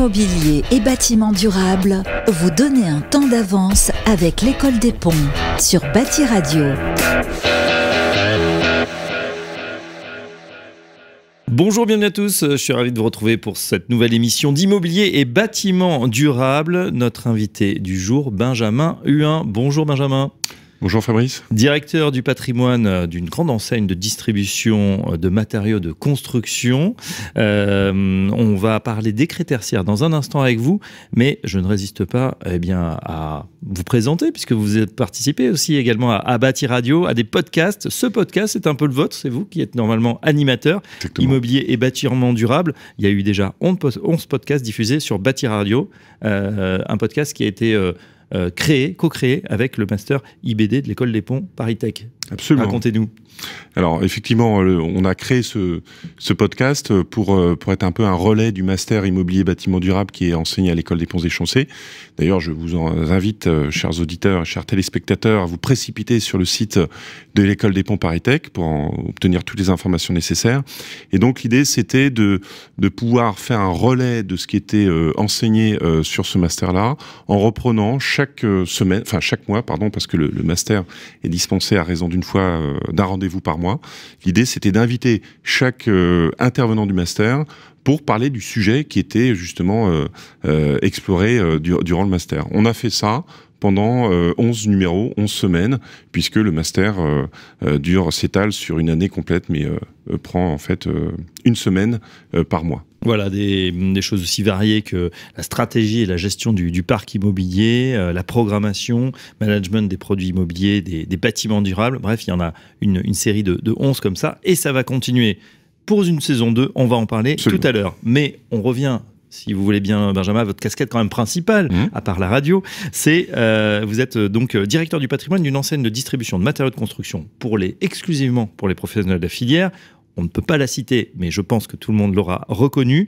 Immobilier et bâtiments durables, vous donnez un temps d'avance avec l'école des ponts sur Bâti Radio. Bonjour, bienvenue à tous. Je suis ravi de vous retrouver pour cette nouvelle émission d'immobilier et bâtiments durables. Notre invité du jour, Benjamin Huin. Bonjour Benjamin. Bonjour Fabrice. Directeur du patrimoine euh, d'une grande enseigne de distribution euh, de matériaux de construction. Euh, on va parler décret tertiaire dans un instant avec vous, mais je ne résiste pas eh bien, à vous présenter, puisque vous êtes participé aussi également à, à Radio, à des podcasts. Ce podcast, c'est un peu le vôtre, c'est vous qui êtes normalement animateur, immobilier et bâtiment durable. Il y a eu déjà 11 podcasts diffusés sur Bâti Radio, un podcast qui a été... Euh, créé, co-créé avec le master IBD de l'école des ponts Paris Tech. Absolument. Racontez-nous. Alors effectivement, on a créé ce, podcast pour, euh, pour être un peu un relais du master immobilier bâtiment durable qui est enseigné à l'école des ponts et chaussées. D'ailleurs, je vous invite, euh, chers auditeurs, chers téléspectateurs, à vous précipiter sur le site de l'école des ponts Paris Tech pour obtenir toutes les informations nécessaires. Et donc l'idée, c'était de, de pouvoir faire un relais de ce qui était enseigné sur ce master-là en reprenant chaque chaque euh, semaine, enfin chaque mois, pardon, parce que le, master est dispensé à raison d'une fois euh, d'un rendez-vous par mois. L'idée, c'était d'inviter chaque euh, intervenant du master pour parler du sujet qui était justement exploré durant le master. On a fait ça pendant 11 euh, numéros, 11 semaines, puisque le master euh, euh, dure, s'étale sur une année complète, mais prend en fait une semaine par mois. Voilà, des, choses aussi variées que la stratégie et la gestion du, parc immobilier, la programmation, management des produits immobiliers, des, bâtiments durables. Bref, il y en a une, série de, de 11 comme ça, et ça va continuer pour une saison 2, on va en parler tout à l'heure. Mais on revient si vous voulez bien, Benjamin, votre casquette quand même principale, mmh. à part la radio, c'est euh, vous êtes euh, donc euh, directeur du patrimoine d'une enseigne de distribution de matériaux de construction pour les exclusivement pour les professionnels de la filière. On ne peut pas la citer, mais je pense que tout le monde l'aura reconnue.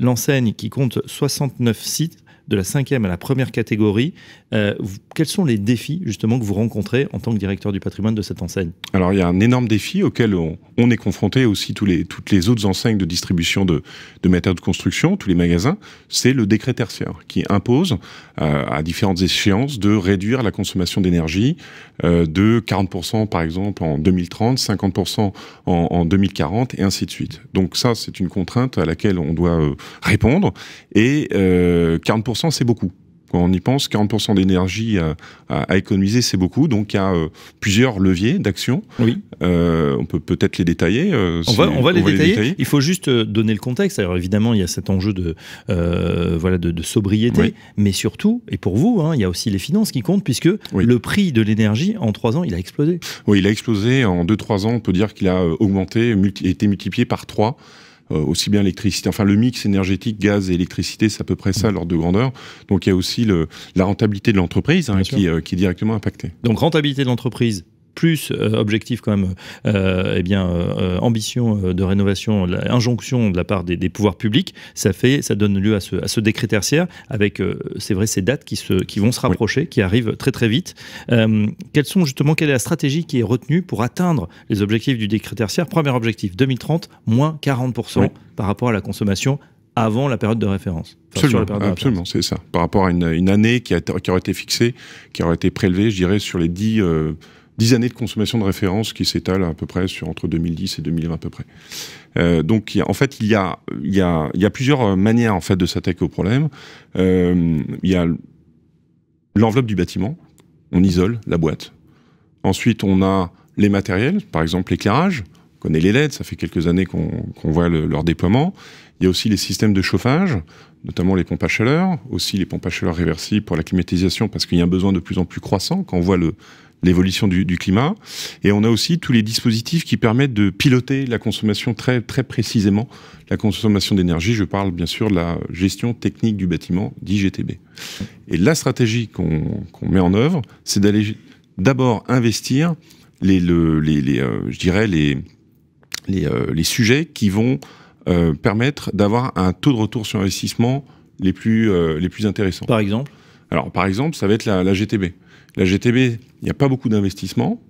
L'enseigne qui compte 69 sites de la cinquième à la première catégorie. Euh, quels sont les défis justement que vous rencontrez en tant que directeur du patrimoine de cette enseigne Alors il y a un énorme défi auquel on, est confronté aussi tous les, toutes les autres enseignes de distribution de, de matériaux de construction, tous les magasins, c'est le décret tertiaire qui impose euh, à différentes échéances de réduire la consommation d'énergie euh, de 40% par exemple en 2030, 50% en, en 2040 et ainsi de suite. Donc ça c'est une contrainte à laquelle on doit répondre et 40% c'est beaucoup. Quand on y pense, 40% d'énergie à, à, économiser, c'est beaucoup. Donc il y a euh, plusieurs leviers d'action. Oui. Euh, on peut peut-être les détailler. Euh, on, va, les, détailler. Il faut juste donner le contexte. Alors évidemment, il y a cet enjeu de, voilà, de, sobriété, mais surtout, et pour vous, hein, il y a aussi les finances qui comptent, puisque le prix de l'énergie, en 3 ans, il a explosé. Oui, il a explosé. En 2-3 ans, on peut dire qu'il a augmenté, été multiplié par 3. Euh, aussi bien l'électricité. Enfin, le mix énergétique, gaz et électricité, c'est à peu près ça mm. l'ordre de grandeur. Donc il y a aussi le, la rentabilité de l'entreprise hein, qui, euh, qui est directement impactée. Donc rentabilité de l'entreprise, plus euh, objectif quand même, euh, eh bien, euh, ambition de rénovation, injonction de la part des, pouvoirs publics, ça fait, ça donne lieu à ce, décret tertiaire avec, c'est vrai, ces dates qui se, qui vont se rapprocher, qui arrivent très très vite. quelles sont justement, quelle est la stratégie qui est retenue pour atteindre les objectifs du décret tertiaire Premier objectif, 2030, moins 40% par rapport à la consommation avant la période de référence. absolument, c'est ça. Par rapport à une, année qui, a, qui aurait été fixée, qui aurait été prélevée, je dirais, sur les 10, 10 années de consommation de référence qui s'étale à peu près sur entre 2010 et 2020 à peu près. Euh, donc en fait, il y a, y, plusieurs euh, manières en fait de s'attaquer au problème. Euh, il y a l'enveloppe du bâtiment, on isole la boîte. Ensuite, on a les matériels, par exemple l'éclairage. On connaît les LED, ça fait quelques années qu'on voit leur déploiement. Il y a aussi les systèmes de chauffage, notamment les pompes à chaleur, aussi les pompes à chaleur réversibles pour la climatisation, parce qu'il y a un besoin de plus en plus croissant. Quand on voit le, l'évolution du, climat. Et on a aussi tous les dispositifs qui permettent de piloter la consommation très, très précisément, la consommation d'énergie. Je parle bien sûr de la gestion technique du bâtiment, d'IGTB. Et la stratégie qu'on met en œuvre, c'est d'aller d'abord investir les, euh, je dirais les, les, euh, sujets qui vont euh, permettre d'avoir un taux de retour sur investissement les plus, les plus intéressants. Par exemple alors, par exemple, ça va être la GTB. La GTB, il n'y a pas beaucoup d'investissements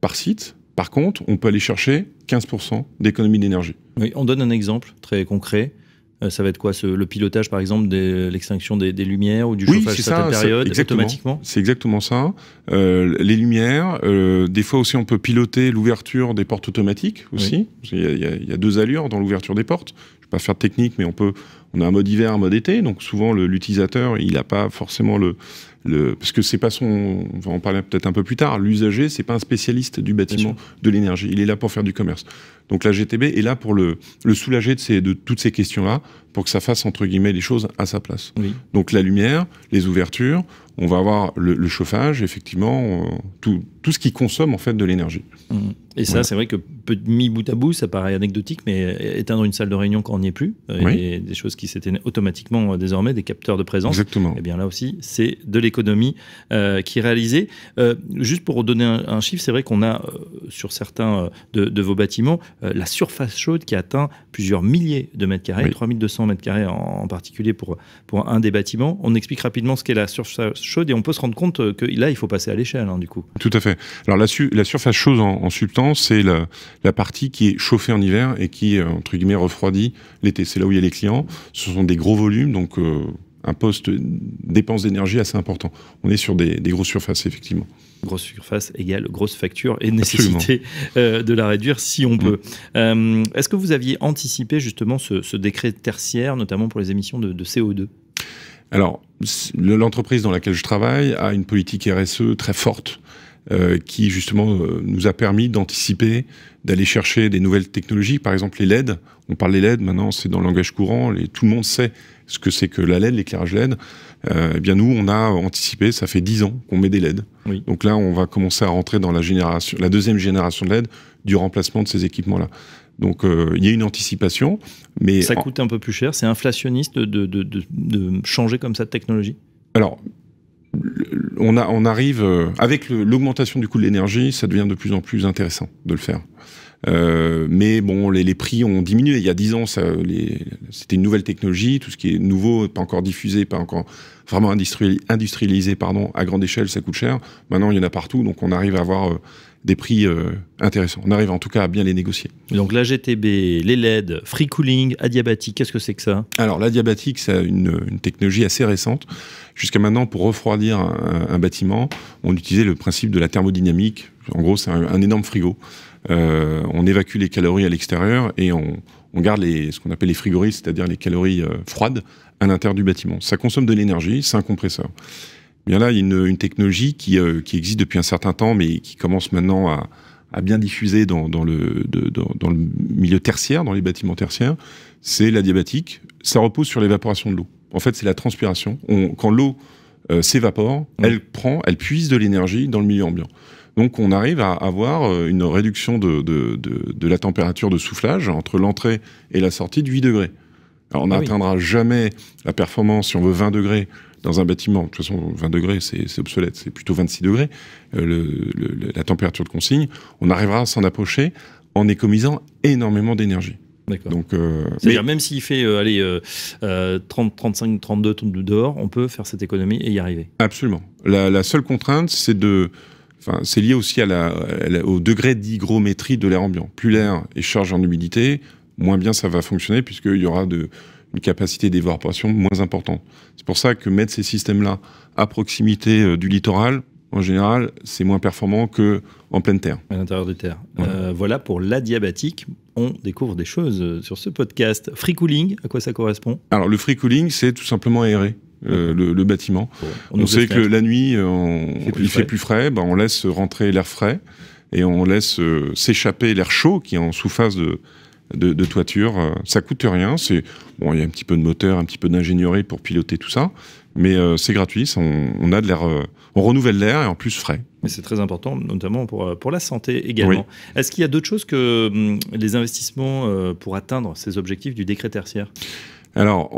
par site. Par contre, on peut aller chercher 15% d'économie d'énergie. on donne un exemple très concret. Euh, ça va être quoi Le pilotage, par exemple, de l'extinction des, lumières ou du chauffage à certaines périodes automatiquement C'est exactement ça. Euh, les lumières, euh, des fois aussi, on peut piloter l'ouverture des portes automatiques aussi. Il, y a, deux allures dans l'ouverture des portes. Je ne vais pas faire de technique, mais on peut. On a un mode hiver, un mode été, donc souvent l'utilisateur, il n'a pas forcément le, le, parce que c'est pas son, on va en parler peut-être un peu plus tard, l'usager, c'est pas un spécialiste du bâtiment, de l'énergie, il est là pour faire du commerce. Donc la GTB est là pour le, le soulager de, ces, de toutes ces questions-là, pour que ça fasse, entre guillemets, les choses à sa place. Donc la lumière, les ouvertures, on va avoir le, chauffage, effectivement, euh, tout, ce qui consomme en fait de l'énergie. Mmh. Et ça, c'est vrai que mis bout à bout, ça paraît anecdotique, mais euh, éteindre une salle de réunion quand on n'y est plus, euh, des choses qui s'éteignent automatiquement désormais, des capteurs de présence, et eh bien là aussi, c'est de l'économie qui est réalisée. juste pour donner un, chiffre, c'est vrai qu'on a sur certains de, vos bâtiments la surface chaude qui atteint plusieurs milliers de mètres carrés, 3200 mètres carrés en, particulier pour, pour un des bâtiments. On explique rapidement ce qu'est la surface chaude et on peut se rendre compte euh, que là, il faut passer à l'échelle, hein, du coup. Tout à fait. Alors la, la surface chaude en, en substance, c'est la, partie qui est chauffée en hiver et qui, euh, entre guillemets, refroidit l'été. C'est là où il y a les clients. Ce sont des gros volumes, donc euh, un poste dépense d'énergie assez important. On est sur des, des grosses surfaces, effectivement grosse surface égale grosse facture et nécessité de la réduire si on mm. peut. Est-ce que vous aviez anticipé justement ce, décret tertiaire, notamment pour les émissions de CO2 alors, l'entreprise dans laquelle je travaille a une politique RSE très forte. Euh, qui justement euh, nous a permis d'anticiper, d'aller chercher des nouvelles technologies, par exemple les LED. On parle des LED, maintenant c'est dans le langage courant, tout le monde sait ce que c'est que la LED, l'éclairage LED. Euh, eh bien nous, on a anticipé, ça fait 10 ans qu'on met des LED. Donc là, on va commencer à rentrer dans la, la deuxième génération de LED du remplacement de ces équipements-là. Donc euh, il y a une anticipation. Mais ça coûte un peu plus cher, c'est inflationniste de, changer comme ça de technologie Alors, on, a, on, arrive, euh, avec l'augmentation du coût de l'énergie, ça devient de plus en plus intéressant de le faire. Euh, mais bon, les, les, prix ont diminué. Il y a dix ans, c'était une nouvelle technologie. Tout ce qui est nouveau, pas encore diffusé, pas encore vraiment industrialisé, pardon, à grande échelle, ça coûte cher. Maintenant, il y en a partout. Donc, on arrive à avoir des prix euh, intéressants. On arrive en tout cas à bien les négocier. Donc la GTB, les LED, free cooling, adiabatique, qu'est-ce que c'est que ça Alors l'adiabatique, c'est une, technologie assez récente. Jusqu'à maintenant, pour refroidir un, bâtiment, on utilisait le principe de la thermodynamique. En gros, c'est un, énorme frigo. Euh, on évacue les calories à l'extérieur et on, garde les, ce qu'on appelle les frigories, c'est-à-dire les calories euh, froides, à l'intérieur du bâtiment. Ça consomme de l'énergie, c'est un compresseur bien là, il une, technologie euh, qui, existe depuis un certain temps, mais qui commence maintenant à, bien diffuser dans, le, le, milieu tertiaire, dans les bâtiments tertiaires, c'est la diabatique. Ça repose sur l'évaporation de l'eau. En fait, c'est la transpiration. quand l'eau euh, s'évapore, elle prend, elle puise de l'énergie dans le milieu ambiant. Donc on arrive à avoir euh, une réduction de, la température de soufflage entre l'entrée et la sortie de 8 degrés. Alors on ah n'atteindra jamais la performance si on veut 20 degrés dans un bâtiment, de toute façon, 20 degrés, c'est obsolète, c'est plutôt 26 degrés, euh, le, la température de consigne, on arrivera à s'en approcher en économisant énormément d'énergie. Donc, euh, c'est-à-dire même s'il fait euh, allez, 30, 35, 32 dehors, on peut faire cette économie et y arriver. Absolument. La, seule contrainte, c'est de, enfin, c'est lié aussi à la, au degré d'hygrométrie de l'air ambiant. Plus l'air est chargé en humidité, moins bien ça va fonctionner puisqu'il y aura de une capacité d'évaporation moins importante. C'est pour ça que mettre ces systèmes-là à proximité euh, du littoral, en général, c'est moins performant que en pleine terre. À l'intérieur de terre. Euh, voilà pour l'adiabatique. On découvre des choses euh, sur ce podcast. Free cooling, à quoi ça correspond Alors le free cooling, c'est tout simplement aérer. le, bâtiment. On, sait que la nuit, il, fait plus, frais, ben on laisse rentrer l'air frais et on laisse s'échapper l'air chaud qui est en sous-face de de, toiture. Euh, ça coûte rien. C'est bon, il y a un petit peu de moteur, un petit peu d'ingénierie pour piloter tout ça, mais euh, c'est gratuit. On, a de l'air, euh, on renouvelle l'air et en plus frais. Mais c'est très important, notamment pour, pour la santé également. Est-ce qu'il y a d'autres choses que hum, les investissements pour atteindre ces objectifs du décret tertiaire Alors,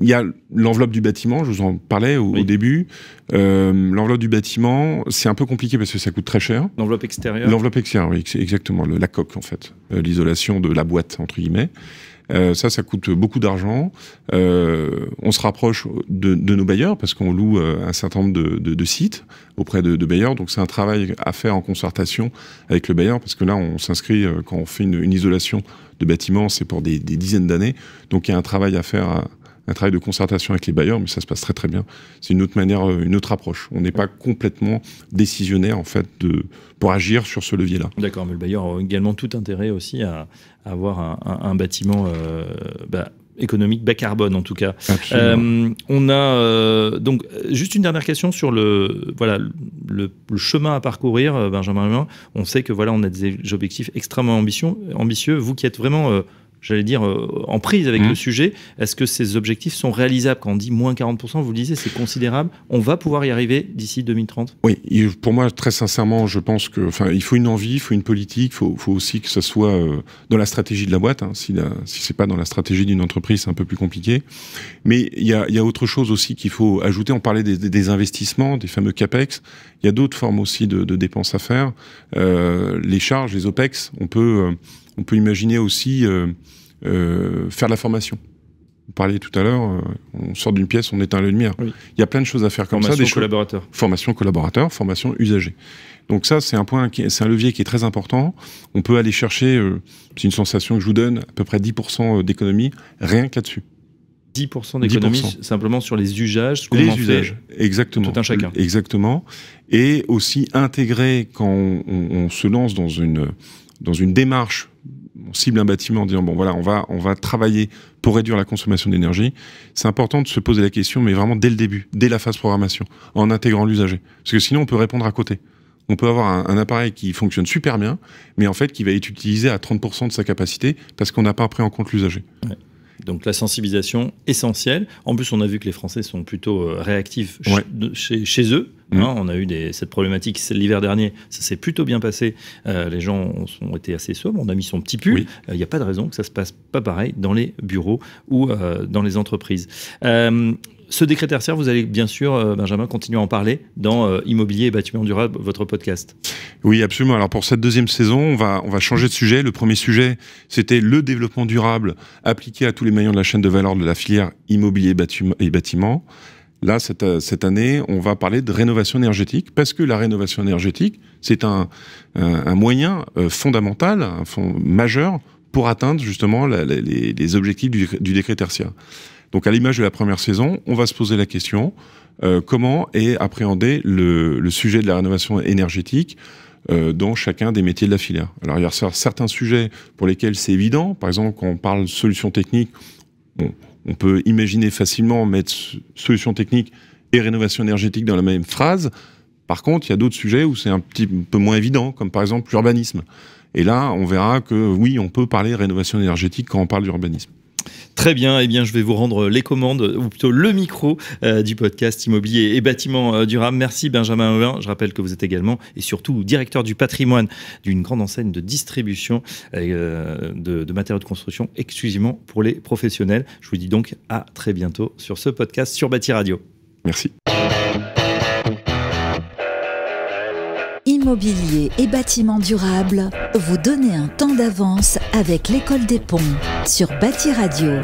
il y a l'enveloppe du bâtiment, je vous en parlais au, début. Euh, l'enveloppe du bâtiment, c'est un peu compliqué parce que ça coûte très cher. L'enveloppe extérieure L'enveloppe extérieure, oui, exactement, la coque en fait, euh, l'isolation de la boîte, entre guillemets. Euh, ça, ça coûte beaucoup d'argent. on se rapproche de, nos bailleurs parce qu'on loue un certain nombre de, sites auprès de, bailleurs. Donc c'est un travail à faire en concertation avec le bailleur parce que là, on s'inscrit quand on fait une, isolation de bâtiment, c'est pour des, dizaines d'années. Donc il y a un travail à faire un travail de concertation avec les bailleurs, mais ça se passe très très bien. C'est une autre manière, euh, une autre approche. On n'est pas complètement décisionnaire en fait de, pour agir sur ce levier-là. D'accord, mais le bailleur a également tout intérêt aussi à, avoir un, bâtiment euh, bah, économique bas carbone en tout cas. Euh, on a donc juste une dernière question sur le voilà le, chemin à parcourir, Benjamin On sait que voilà on a des objectifs extrêmement ambitieux. Vous qui êtes vraiment j'allais dire, euh, en prise avec mmh. le sujet. Est-ce que ces objectifs sont réalisables Quand on dit moins 40%, vous le disiez, c'est considérable. On va pouvoir y arriver d'ici 2030 Oui, pour moi, très sincèrement, je pense que, enfin, il faut une envie, il faut une politique, il faut, aussi que ça soit euh, dans la stratégie de la boîte. Hein. Si, la, si c'est pas dans la stratégie d'une entreprise, c'est un peu plus compliqué. Mais il y a, y a, autre chose aussi qu'il faut ajouter. On parlait des, des investissements, des fameux CAPEX. Il y a d'autres formes aussi de, de dépenses à faire. Euh, les charges, les OPEX, on peut... Euh, on peut imaginer aussi euh, euh, faire de la formation. On parlait tout à l'heure, euh, on sort d'une pièce, on éteint la lumière. Il y a plein de choses à faire comme ça. Des collaborateurs. Formation collaborateur, formation usagée. Donc ça, c'est un point, c'est un levier qui est très important. On peut aller chercher, c'est une sensation que je vous donne, à peu près 10% d'économie, rien quà dessus 10% d'économie simplement sur les usages. Les usages, exactement. Tout un chacun. Exactement. Et aussi intégrer quand on se lance dans une dans une démarche, on cible un bâtiment en disant bon voilà, on va, on va travailler pour réduire la consommation d'énergie, c'est important de se poser la question, mais vraiment dès le début, dès la phase programmation, en intégrant l'usager. Parce que sinon, on peut répondre à côté. On peut avoir un, appareil qui fonctionne super bien, mais en fait qui va être utilisé à 30% de sa capacité parce qu'on n'a pas pris en compte l'usager. Donc la sensibilisation essentielle. En plus, on a vu que les Français sont plutôt euh, réactifs chez, eux. Mm. Hein. on a eu des, cette problématique l'hiver dernier, ça s'est plutôt bien passé. Euh, les gens ont, été assez sobres, on a mis son petit pull. Euh, il n'y a pas de raison que ça se passe pas pareil dans les bureaux ou dans les entreprises ce décret tertiaire, vous allez bien sûr, euh, Benjamin, continuer à en parler dans euh, Immobilier et bâtiment durable, votre podcast. Oui, absolument. Alors pour cette deuxième saison, on va, on va changer de sujet. Le premier sujet, c'était le développement durable appliqué à tous les maillons de la chaîne de valeur de la filière immobilier et bâtiment. Là, euh, cette, année, on va parler de rénovation énergétique, parce que la rénovation énergétique, c'est un, moyen fondamental, un fond majeur pour atteindre justement les, objectifs du, du décret tertiaire. Donc à l'image de la première saison, on va se poser la question euh, comment est appréhendé le, sujet de la rénovation énergétique euh, dans chacun des métiers de la filière. Alors il y a certains sujets pour lesquels c'est évident, par exemple quand on parle de solutions techniques, on peut imaginer facilement mettre solutions techniques et rénovation énergétique dans la même phrase. Par contre, il y a d'autres sujets où c'est un petit peu moins évident, comme par exemple l'urbanisme. Et là, on verra que oui, on peut parler rénovation énergétique quand on parle d'urbanisme. Très bien, et eh bien, je vais vous rendre les commandes, ou plutôt le micro euh, du podcast Immobilier et Bâtiment euh, Durable. Merci Benjamin Aubin, je rappelle que vous êtes également et surtout directeur du patrimoine d'une grande enseigne de distribution euh, de, matériaux de construction exclusivement pour les professionnels. Je vous dis donc à très bientôt sur ce podcast sur Bâti Radio. Merci. Immobilier et bâtiment durable, vous donnez un temps d'avance avec l'École des ponts sur Bâti Radio.